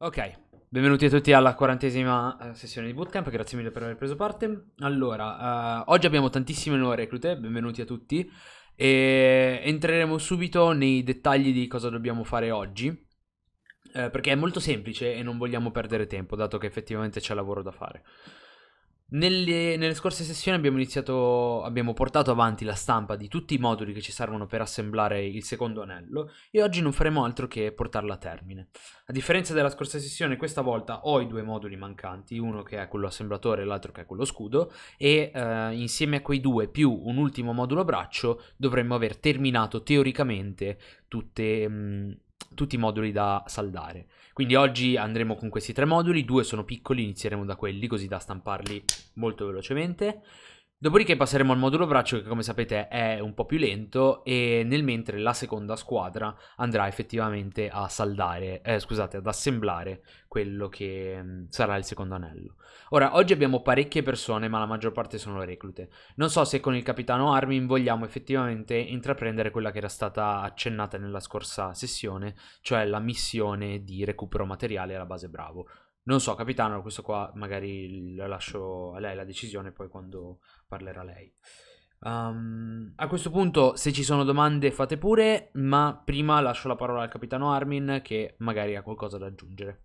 Ok, benvenuti a tutti alla quarantesima eh, sessione di Bootcamp, grazie mille per aver preso parte. Allora, eh, oggi abbiamo tantissime nuove reclute, benvenuti a tutti. E entreremo subito nei dettagli di cosa dobbiamo fare oggi, eh, perché è molto semplice e non vogliamo perdere tempo, dato che effettivamente c'è lavoro da fare. Nelle, nelle, scorse sessioni abbiamo iniziato, abbiamo portato avanti la stampa di tutti i moduli che ci servono per assemblare il secondo anello e oggi non faremo altro che portarla a termine. A differenza della scorsa sessione, questa volta ho i due moduli mancanti, uno che è quello assemblatore e l'altro che è quello scudo e eh, insieme a quei due più un ultimo modulo braccio dovremmo aver terminato teoricamente tutte... Mh, mm, tutti i moduli da saldare. Quindi oggi andremo con questi tre moduli, due sono piccoli, inizieremo da quelli così da stamparli molto velocemente. Dopodiché passeremo al modulo braccio che come sapete è un po' più lento e nel mentre la seconda squadra andrà effettivamente a saldare, eh, scusate, ad assemblare quello che mm, sarà il secondo anello. Ora, oggi abbiamo parecchie persone ma la maggior parte sono reclute. Non so se con il capitano Armin vogliamo effettivamente intraprendere quella che era stata accennata nella scorsa sessione, cioè la missione di recupero materiale alla base Bravo. Non so, capitano, questo qua magari la lascio a lei la decisione poi quando parlerà lei. Um, a questo punto, se ci sono domande, fate pure, ma prima lascio la parola al capitano Armin che magari ha qualcosa da aggiungere.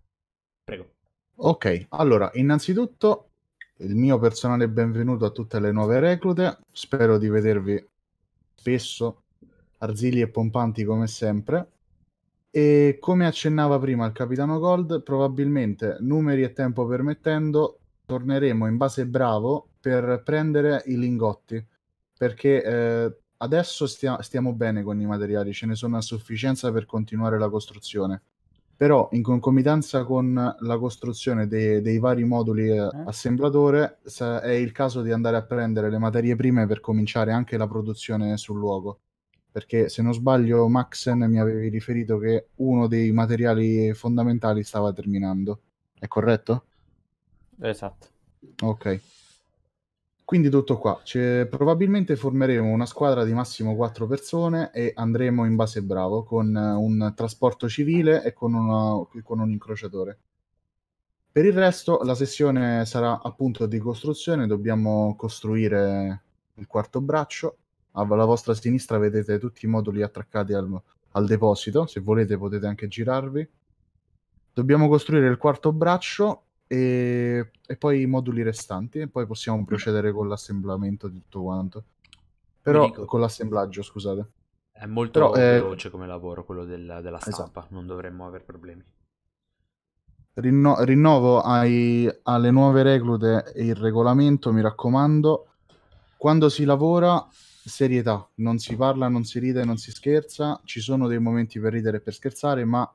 Prego. Ok, allora, innanzitutto il mio personale benvenuto a tutte le nuove reclute. Spero di vedervi spesso, arzili e pompanti come sempre. E come accennava prima il capitano Gold, probabilmente numeri e tempo permettendo, torneremo in base bravo per prendere i lingotti. Perché eh, adesso stia- stiamo bene con i materiali, ce ne sono a sufficienza per continuare la costruzione. Però in concomitanza con la costruzione de- dei vari moduli eh, eh? assemblatore è il caso di andare a prendere le materie prime per cominciare anche la produzione sul luogo perché se non sbaglio Maxen mi avevi riferito che uno dei materiali fondamentali stava terminando, è corretto? Esatto. Ok. Quindi tutto qua, C'è, probabilmente formeremo una squadra di massimo 4 persone e andremo in base bravo con eh, un trasporto civile e con, una, con un incrociatore. Per il resto la sessione sarà appunto di costruzione, dobbiamo costruire il quarto braccio alla vostra sinistra vedete tutti i moduli attraccati al, al deposito, se volete potete anche girarvi. Dobbiamo costruire il quarto braccio e, e poi i moduli restanti e poi possiamo procedere con l'assemblamento di tutto quanto. Però con l'assemblaggio, scusate. È molto Però, eh, veloce eh... come lavoro quello del, della esatto. stampa, esatto. non dovremmo avere problemi. Rinno- rinnovo ai, alle nuove reclute e il regolamento, mi raccomando. Quando si lavora serietà, non si parla, non si ride, non si scherza, ci sono dei momenti per ridere e per scherzare, ma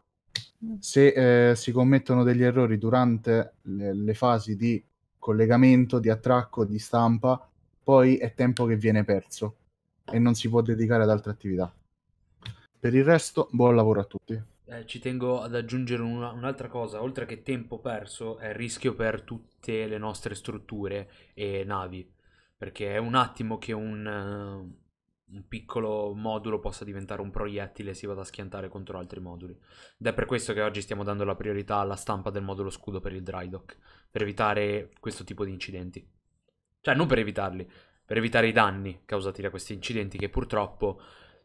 mm. se eh, si commettono degli errori durante le, le, fasi di collegamento, di attracco, di stampa, poi è tempo che viene perso e non si può dedicare ad altre attività. Per il resto, buon lavoro a tutti. Eh, ci tengo ad aggiungere una, un'altra cosa, oltre che tempo perso, è rischio per tutte le nostre strutture e navi perché è un attimo che un, uh, un, piccolo modulo possa diventare un proiettile e si vada a schiantare contro altri moduli. Ed è per questo che oggi stiamo dando la priorità alla stampa del modulo scudo per il Drydock, per evitare questo tipo di incidenti. Cioè, non per evitarli, per evitare i danni causati da questi incidenti che purtroppo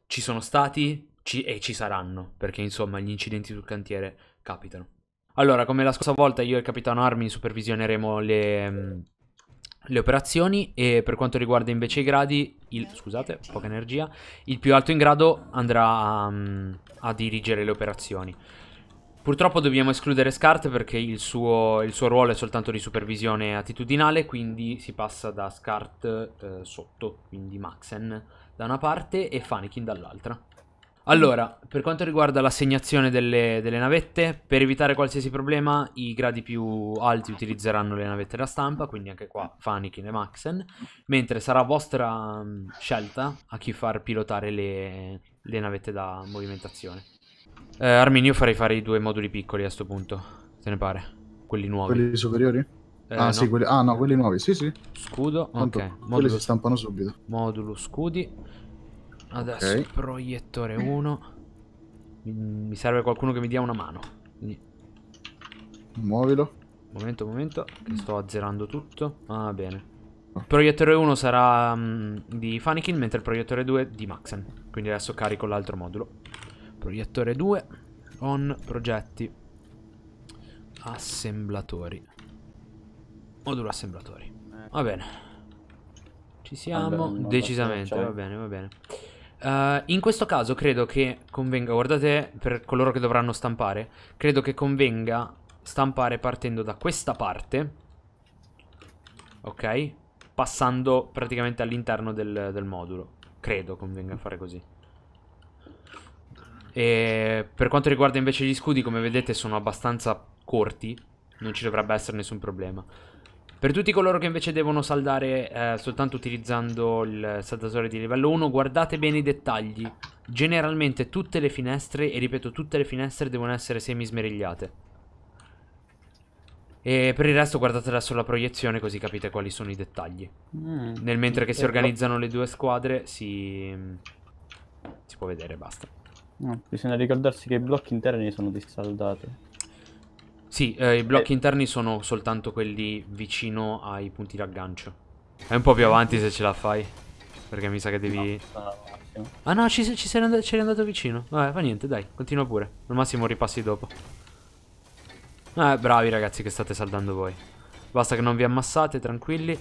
ci sono stati ci, e ci saranno, perché insomma gli incidenti sul cantiere capitano. Allora, come la scorsa volta, io e il capitano Armin supervisioneremo le, mm, le operazioni e per quanto riguarda invece i gradi, il, scusate, poca energia, il più alto in grado andrà um, a, dirigere le operazioni. Purtroppo dobbiamo escludere Scart perché il suo, il suo, ruolo è soltanto di supervisione attitudinale, quindi si passa da Scart eh, sotto, quindi Maxen da una parte e Fanikin dall'altra. Allora, per quanto riguarda l'assegnazione delle, delle, navette, per evitare qualsiasi problema i gradi più alti utilizzeranno le navette da stampa, quindi anche qua Fanikin e Maxen, mentre sarà vostra mm, scelta a chi far pilotare le, le navette da movimentazione. Eh, Arminio farei fare i due moduli piccoli a questo punto, te ne pare? Quelli nuovi. Quelli superiori? Eh, ah, no. Sì, quelli... ah, no. quelli nuovi, sì sì. Scudo, Tanto, ok. Modulo... si stampano subito. Modulo scudi. Adesso okay. proiettore 1. Mi serve qualcuno che mi dia una mano. Quindi... Muovilo. Momento, momento, che sto azzerando tutto. Ah, bene. Il proiettore 1 sarà um, di Fanikin, mentre il proiettore 2 di Maxen. Quindi adesso carico l'altro modulo. Proiettore 2, on, progetti, assemblatori. Modulo assemblatori. Va bene. Ci siamo, decisamente, cioè. va bene, va bene. Uh, in questo caso credo che convenga, guardate per coloro che dovranno stampare, credo che convenga stampare partendo da questa parte, ok? Passando praticamente all'interno del, del modulo, credo convenga fare così. E per quanto riguarda invece gli scudi, come vedete sono abbastanza corti, non ci dovrebbe essere nessun problema. Per tutti coloro che invece devono saldare eh, soltanto utilizzando il saldatore di livello 1, guardate bene i dettagli. Generalmente tutte le finestre, e ripeto tutte le finestre, devono essere semismerigliate. E per il resto guardate adesso la proiezione così capite quali sono i dettagli. Mm, Nel mentre che si eh, organizzano le due squadre si, si può vedere, basta. No, bisogna ricordarsi che i blocchi interni sono dissaldati. Sì, eh, i blocchi eh. interni sono soltanto quelli vicino ai punti d'aggancio. È un po' più avanti se ce la fai. Perché mi sa che devi... ah no, ci, ci sei andato, ci andato vicino. Vabbè, fa niente, dai, continua pure. Al massimo ripassi dopo. Eh, bravi ragazzi che state saldando voi. Basta che non vi ammassate, tranquilli.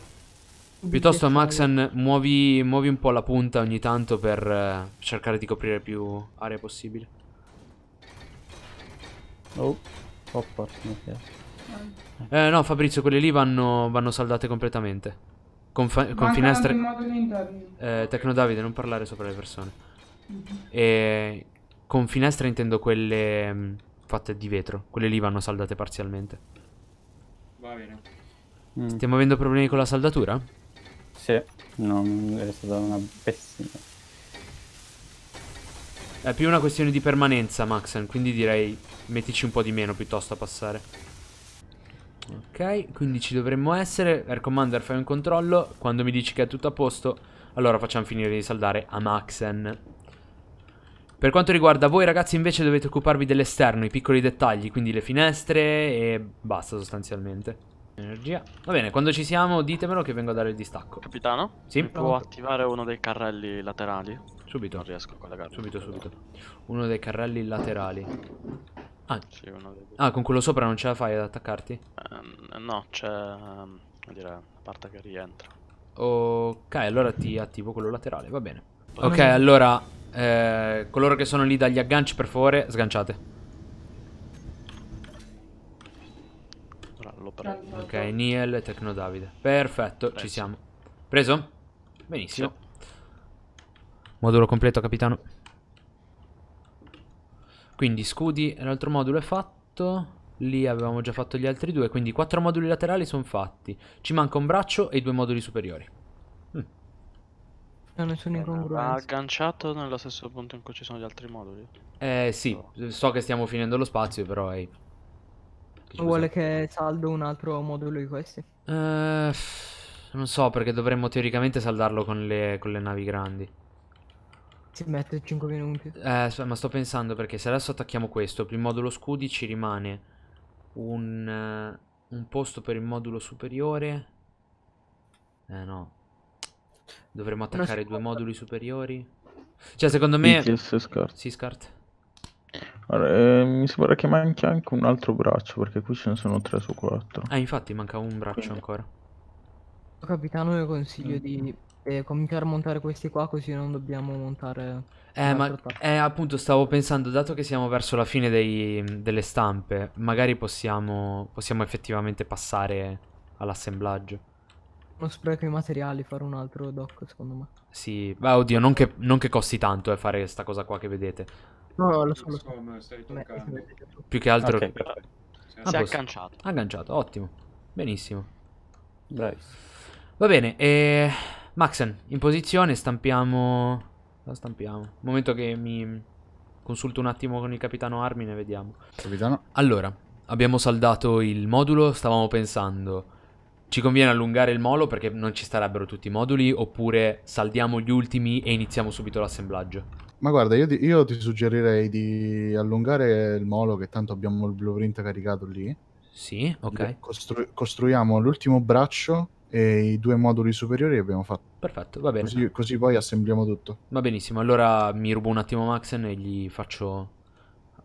Piuttosto Maxen muovi, muovi, un po' la punta ogni tanto per eh, cercare di coprire più area possibile. Oh. Hopper, oh, eh no Fabrizio, quelle lì vanno, vanno saldate completamente. Con, con finestre... Eh, Tecno Davide, non parlare sopra le persone. Mm -hmm. E con finestre intendo quelle mh, mm, fatte di vetro. Quelle lì vanno saldate parzialmente. Va bene. Mm. Stiamo avendo problemi con la saldatura? Sì, no, è stata una pessima. È più una questione di permanenza, Maxen, quindi direi mettici un po' di meno piuttosto a passare. Ok, quindi ci dovremmo essere. Air Commander, fai un controllo. Quando mi dici che è tutto a posto, allora facciamo finire di saldare a Maxen. Per quanto riguarda voi ragazzi invece dovete occuparvi dell'esterno, i piccoli dettagli, quindi le finestre e basta sostanzialmente. Energia. Va bene, quando ci siamo ditemelo che vengo a dare il distacco. Capitano? Sì. può attivare uno dei carrelli laterali? Subito. Non riesco a collegarlo. Subito, subito. Uno dei carrelli laterali. Ah. Sì, dei... ah, con quello sopra non ce la fai ad attaccarti? Um, no, c'è um, dire, la parte che rientra. Ok, allora ti attivo quello laterale, va bene. Ok, allora, eh, coloro che sono lì dagli agganci, per favore, sganciate. Ok, Niel, Tecno Davide. Perfetto, Preso. ci siamo. Preso? Benissimo. Sì. Modulo completo, capitano. Quindi scudi, l'altro modulo è fatto. Lì avevamo già fatto gli altri due, quindi quattro moduli laterali sono fatti. Ci manca un braccio e due moduli superiori. Hm. Non ne sono eh, incongruenze. agganciato nello stesso punto in cui ci sono gli altri moduli. Eh sì, oh. so che stiamo finendo lo spazio, però è Scusa. Vuole che saldo un altro modulo di questi? Eh, non so perché dovremmo teoricamente saldarlo con le, con le navi grandi. Ci mette 5 minuti. Eh, ma sto pensando perché se adesso attacchiamo questo, per il modulo scudi ci rimane un, uh, un posto per il modulo superiore. Eh no. Dovremmo attaccare due moduli superiori. Cioè, secondo me... Sì, scart. Allora, eh, mi sembra che manchi anche un altro braccio, perché qui ce ne sono 3 su 4. Ah, infatti manca un braccio Quindi. ancora. Oh, capitano, io consiglio mm. di eh, cominciare a montare questi qua, così non dobbiamo montare... Eh, ma eh, appunto stavo pensando, dato che siamo verso la fine dei, delle stampe, magari possiamo, possiamo effettivamente passare all'assemblaggio uno spreco i materiali fare un altro doc, secondo me. Sì, beh, oddio, non che, non che costi tanto eh, fare questa cosa qua che vedete. No, lo so, lo so. Più che altro... Okay, ah, si è agganciato. Agganciato, ottimo. Benissimo. Bravi. Va bene, e... Eh, Maxen, in posizione, stampiamo... La stampiamo. Momento che mi consulto un attimo con il capitano Armin e vediamo. Capitano. Allora, abbiamo saldato il modulo, stavamo pensando... Ci conviene allungare il molo perché non ci starebbero tutti i moduli oppure saldiamo gli ultimi e iniziamo subito l'assemblaggio? Ma guarda, io ti, io ti, suggerirei di allungare il molo, che tanto abbiamo il blueprint caricato lì. Sì, ok. Costru- costruiamo l'ultimo braccio e i due moduli superiori che abbiamo fatto. Perfetto, va bene. Così, così poi assembliamo tutto. Va benissimo, allora mi rubo un attimo Maxen e gli faccio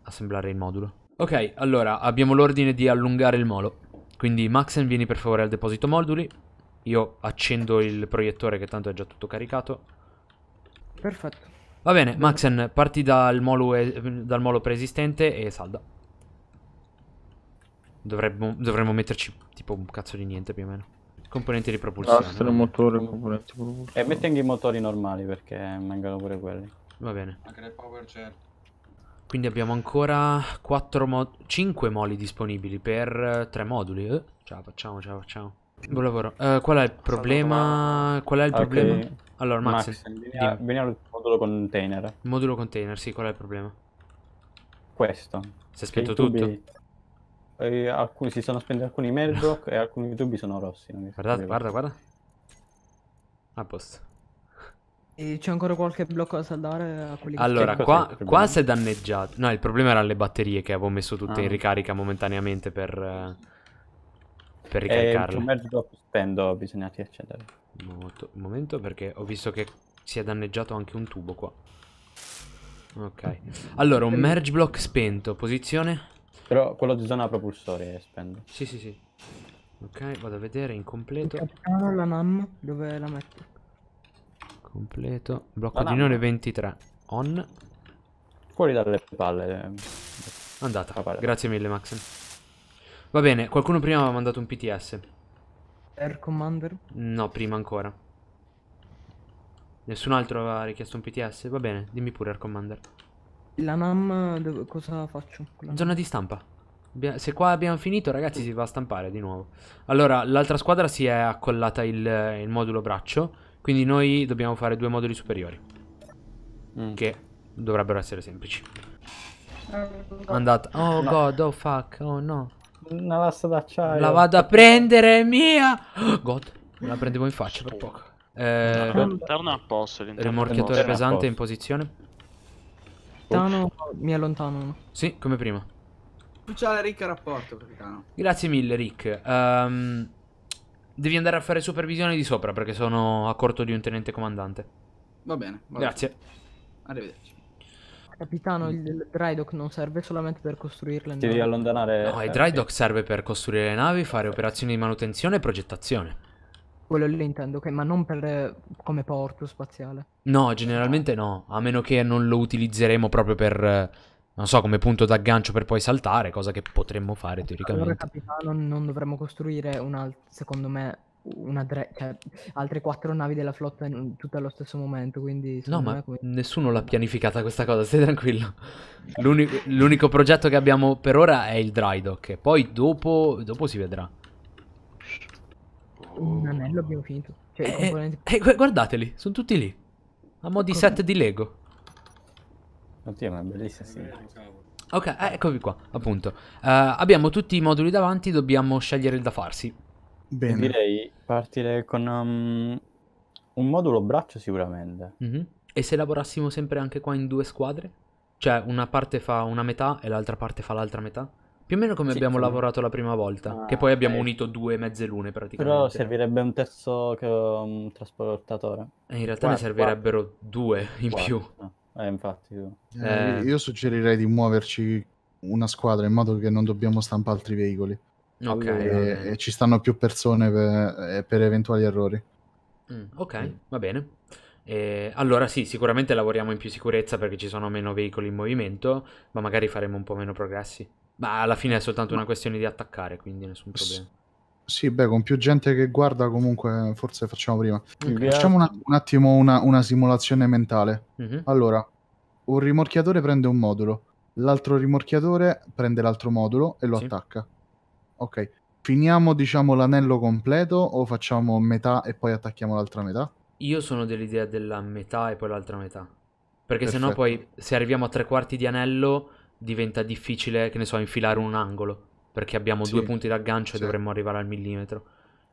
assemblare il modulo. Ok, allora abbiamo l'ordine di allungare il molo. Quindi Maxen vieni per favore al deposito moduli. Io accendo il proiettore che tanto è già tutto caricato. Perfetto. Va bene, Maxen, parti dal molo, dal molo preesistente e salda. Dovremmo, dovremmo, metterci tipo un cazzo di niente più o meno. Componenti di propulsione. Astro, motore, componenti di propulsione. E eh, metti anche i motori normali perché mancano pure quelli. Va bene. Anche le power chair. Quindi abbiamo ancora 4 mo 5 moli disponibili per 3 eh, moduli. Eh? Ce la facciamo, ce la facciamo. Buon lavoro. Uh, qual è il problema? Qual è il ah, okay. problema? Allora, Max, Max veniamo, veniamo al modulo container. Modulo container, sì, qual è il problema? Questo. Si è spento tubi, tutto? Eh, alcuni, si sono spenti alcuni merdock e alcuni tubi sono rossi. Guardate, guarda, guarda. A posto. C'è ancora qualche blocco da saldare a quelli che Allora, qua, qua si è danneggiato. No, il problema era le batterie che avevo messo tutte ah. in ricarica momentaneamente per, eh, per eh, ricaricarle. Eh, un mezzo spendo, bisogna accendere. Moto. Un momento perché ho visto che si è danneggiato anche un tubo qua. Ok. Allora, un merge block spento. Posizione? Però quello di zona propulsore è spento. Sì, sì, sì. Ok, vado a vedere, incompleto. la mamma, dove la metto? Completo. Blocco di unione 23. On. Fuori dalle palle. Andata. Grazie mille, Max. Va bene, qualcuno prima aveva mandato un PTS. Air Commander? No, prima ancora. Nessun altro aveva richiesto un PTS? Va bene, dimmi pure Air Commander. La NAM dove, cosa faccio? La... Zona di stampa. Se qua abbiamo finito, ragazzi, si va a stampare di nuovo. Allora, l'altra squadra si è accollata il, il, modulo braccio. Quindi noi dobbiamo fare due moduli superiori. Mm. Che dovrebbero essere semplici. Mm. Andata. Oh no. god, oh fuck, oh no. Una lassa d'acciaio. La vado a prendere, mia! God, me la prendevo in faccia per poco. Eh, torna a posto. Rimorchiatore pesante in posizione. Lontano, mi allontano. Sì, come prima. Ufficiale Rick rapporto, capitano. Grazie mille, Rick. Um, devi andare a fare supervisione di sopra perché sono a corto di un tenente comandante. Va bene. Va Grazie. Arrivederci. Capitano, il dry dock non serve solamente per costruire le navi. Devi allontanare... No, eh. il dry dock serve per costruire le navi, fare operazioni di manutenzione e progettazione. Quello lì intendo, ok, ma non per, come porto spaziale. No, generalmente no, a meno che non lo utilizzeremo proprio per, non so, come punto d'aggancio per poi saltare, cosa che potremmo fare teoricamente. Allora, capitano, non dovremmo costruire un altro, secondo me, una dre- cioè, altre quattro navi della flotta in, tutte allo stesso momento. Quindi no, ma come... nessuno l'ha pianificata questa cosa, stai tranquillo. L'unico, l'unico, progetto che abbiamo per ora è il dry dock. Poi dopo, dopo si vedrà. Un anello abbiamo finito. Cioè, eh, componenti... eh, guardateli, sono tutti lì. A mo' di ecco. set di Lego. Oddio, ma bellissima sì. Ok, eh, eccovi qua, appunto. Uh, abbiamo tutti i moduli davanti, dobbiamo scegliere il da farsi. Bene. Direi partire con um, un modulo braccio sicuramente. Mm-hmm. E se lavorassimo sempre anche qua in due squadre? Cioè una parte fa una metà e l'altra parte fa l'altra metà? Più o meno come sì, abbiamo sì. lavorato la prima volta, ah, che poi abbiamo eh. unito due mezze lune praticamente. Però servirebbe un terzo che, ho, um, trasportatore. E in realtà quattro, ne servirebbero due in quattro. più. Eh, infatti. Eh. Io suggerirei di muoverci una squadra in modo che non dobbiamo stampare altri veicoli. Okay, e, e, ci stanno più persone per, eh, per eventuali errori. Mm, ok, va bene. E allora sì, sicuramente lavoriamo in più sicurezza perché ci sono meno veicoli in movimento, ma magari faremo un po' meno progressi. Ma alla fine è soltanto una questione di attaccare, quindi nessun problema. Sì, beh, con più gente che guarda comunque forse facciamo prima. Okay. Eh, facciamo un, un attimo una, una, simulazione mentale. Mm-hmm. Allora, un rimorchiatore prende un modulo, l'altro rimorchiatore prende l'altro modulo e lo sì. attacca. Ok. Finiamo, diciamo, l'anello completo o facciamo metà e poi attacchiamo l'altra metà? Io sono dell'idea della metà e poi l'altra metà. Perché Perfetto. sennò poi, se arriviamo a tre quarti di anello, diventa difficile, che ne so, infilare un angolo. Perché abbiamo sì. due punti d'aggancio sì. e dovremmo arrivare al millimetro.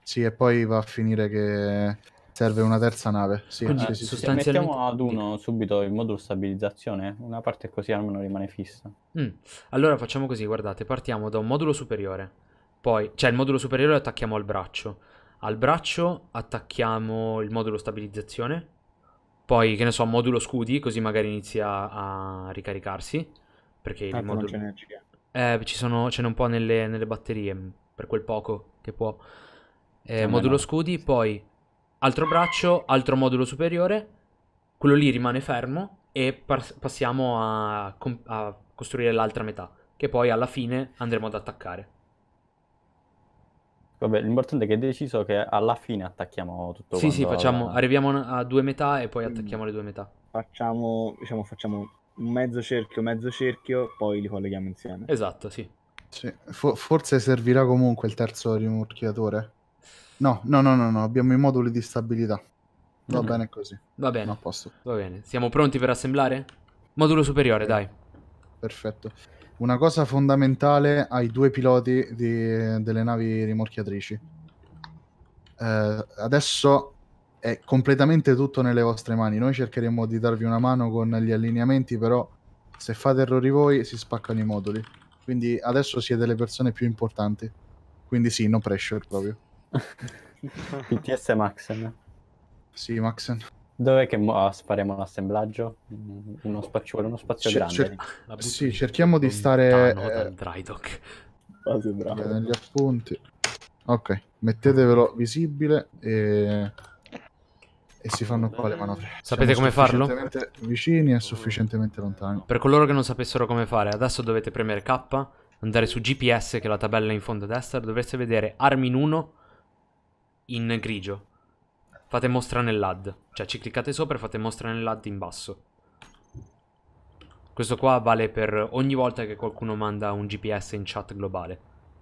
Sì, e poi va a finire che serve una terza nave. Sì, Quindi, sì, sì, sostanzialmente... Mettiamo ad uno subito il modulo stabilizzazione, eh? una parte così almeno rimane fissa. Mm. Allora facciamo così, guardate, partiamo da un modulo superiore poi, cioè il modulo superiore lo attacchiamo al braccio. Al braccio attacchiamo il modulo stabilizzazione. Poi, che ne so, modulo scudi, così magari inizia a ricaricarsi. Perché ah, il modulo... Non c'è eh, ci sono, ce n'è un po' nelle, nelle batterie, mm, per quel poco che può. Eh, cioè, no, modulo no. scudi, poi altro braccio, altro modulo superiore, quello lì rimane fermo e par- passiamo a, com- a, costruire l'altra metà, che poi alla fine andremo ad attaccare. Vabbè, l'importante è che hai deciso che alla fine attacchiamo tutto Sì, sì, facciamo, alla... arriviamo a due metà e poi mm. attacchiamo le due metà. Facciamo, diciamo, facciamo mezzo cerchio, mezzo cerchio, poi li colleghiamo insieme. Esatto, sì. sì. For- forse servirà comunque il terzo rimorchiatore. No, no, no, no, no, abbiamo i moduli di stabilità. Va okay. Mm. bene così. Va bene. Va bene. Siamo pronti per assemblare? Modulo superiore, okay. dai. Perfetto una cosa fondamentale ai due piloti di, delle navi rimorchiatrici. Eh, adesso è completamente tutto nelle vostre mani. Noi cercheremo di darvi una mano con gli allineamenti, però se fate errori voi si spaccano i moduli. Quindi adesso siete le persone più importanti. Quindi sì, no pressure proprio. PTS Maxen. Sì, Maxen. Dov'è che mo- ah, faremo l'assemblaggio? Mm, uno spazio, uno spazio cer- grande. Cer- sì, cerchiamo di stare... Eh, Drydock. Eh, negli appunti. Ok, mettetevelo visibile e... E si fanno qua le manovre. Sapete Siamo come farlo? vicini e sufficientemente lontani. Per coloro che non sapessero come fare, adesso dovete premere K, andare su GPS, che è la tabella in fondo a destra, dovreste vedere Armin 1 in grigio Fate mostra nell'ad. Cioè ci cliccate sopra e fate mostra nell'ad in basso. Questo qua vale per ogni volta che qualcuno manda un GPS in chat globale.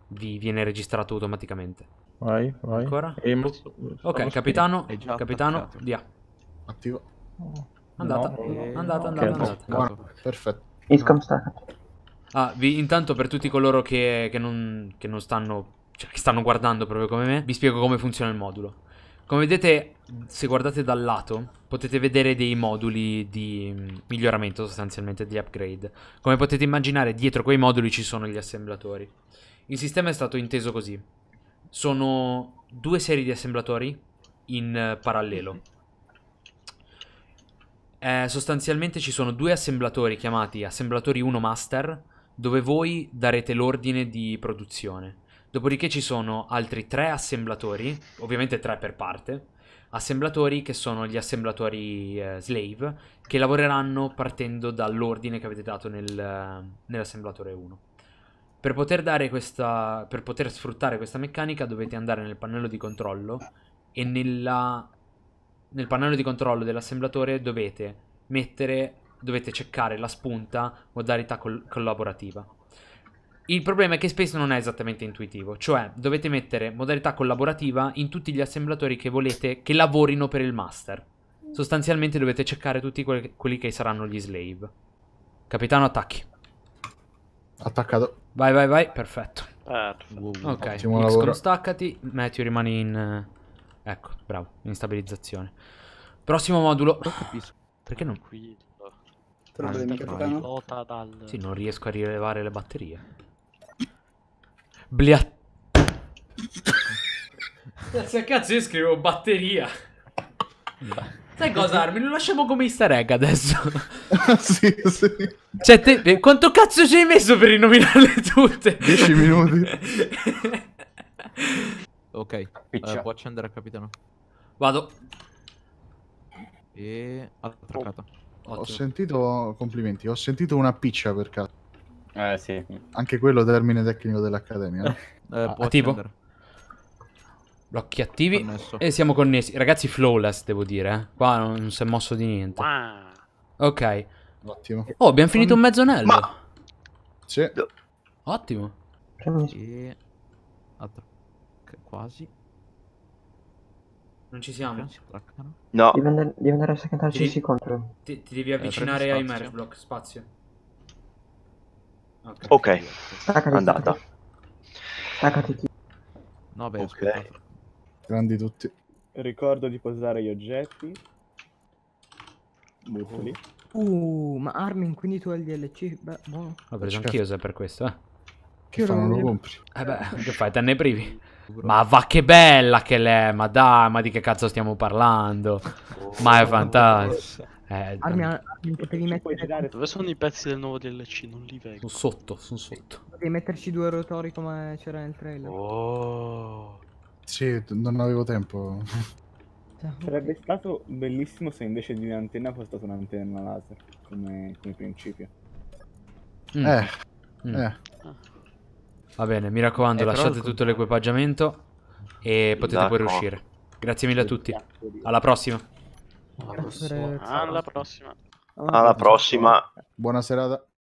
Vi viene registrato automaticamente. Vai, vai. Ancora? E... ok, capitano, capitano, via. Attivo. Andata, no, e... andata, okay. andata, andata. No, perfetto. Iscom sta. Ah, vi, intanto per tutti coloro che, che, non, che non stanno, cioè che stanno guardando proprio come me, vi spiego come funziona il modulo. Come vedete, se guardate dal lato, potete vedere dei moduli di mm, miglioramento, sostanzialmente di upgrade. Come potete immaginare, dietro quei moduli ci sono gli assemblatori. Il sistema è stato inteso così. Sono due serie di assemblatori in eh, parallelo. Eh, sostanzialmente ci sono due assemblatori chiamati assemblatori 1 master, dove voi darete l'ordine di produzione Dopodiché ci sono altri tre assemblatori, ovviamente tre per parte, assemblatori che sono gli assemblatori eh, slave, che lavoreranno partendo dall'ordine che avete dato nel, eh, nell'assemblatore 1. Per poter, questa, per poter, sfruttare questa meccanica dovete andare nel pannello di controllo e nella, nel pannello di controllo dell'assemblatore dovete mettere, dovete cercare la spunta modalità coll collaborativa il problema è che spesso non è esattamente intuitivo, cioè dovete mettere modalità collaborativa in tutti gli assemblatori che volete che lavorino per il master. Sostanzialmente dovete cercare tutti que quelli che saranno gli slave. Capitano, attacchi. Attaccato. Vai, vai, vai, perfetto. Eh, perfetto. Ok, Xcom staccati, Matthew rimani in... Eh, ecco, bravo, in stabilizzazione. Prossimo modulo. Non Perché non... Qui... Problemi, capitano? Dal... Sì, non riesco a rilevare le batterie. Blia... a cazzo, io scrivo batteria. Sai cosa, Armin? Lo lasciamo come easter egg adesso. sì, sì. Cioè, te, eh, quanto cazzo ci hai messo per rinominarle tutte? 10 minuti. ok, uh, può accendere capitano. Vado. E... Oh. Ho sentito... complimenti, ho sentito una piccia per caso. Eh sì. Anche quello termine tecnico dell'Accademia. No? eh, eh ah, tipo? Blocchi attivi Connesso. e siamo connessi. Ragazzi, flawless, devo dire. Eh. Qua non, non si è mosso di niente. Ah. Ok. Ottimo. Oh, abbiamo finito un mezzanello. Ma... Sì. Ottimo. E... Altro. Quasi. Non ci siamo? No. Devi andare, devi andare a secondare CC ti, contro. Ti, ti, devi avvicinare eh, ai merge block, spazio. Ok, okay. Staccati, andata. Staccati. No, beh, ok. Grandi tutti. Ricordo di posare gli oggetti. Buttali. Uh, ma Armin, quindi tu hai il DLC? Beh, buono. L'ho preso certo. anch'io se per questo, eh. Che non lo compri. Eh beh, che fai, te ne privi? Ma va che bella che l'è, ma dai, ma di che cazzo stiamo parlando? Oh, ma è fantastico. Eh, armi, potevi mettere... Dove sono i pezzi del nuovo DLC? Non li vedo. Sono sotto, sono sotto. Potevi metterci due rotori come c'era nel trailer. Oh. Sì, non avevo tempo. Cioè, Sarebbe stato bellissimo se invece di un'antenna fosse stata un'antenna laser, come, come principio. Mm. Eh. Mm. eh. Va bene, mi raccomando, eh, lasciate tutto l'equipaggiamento e potete poi riuscire. Grazie mille a tutti. Alla prossima. Alla prossima. Alla prossima. Alla prossima. Buona serata.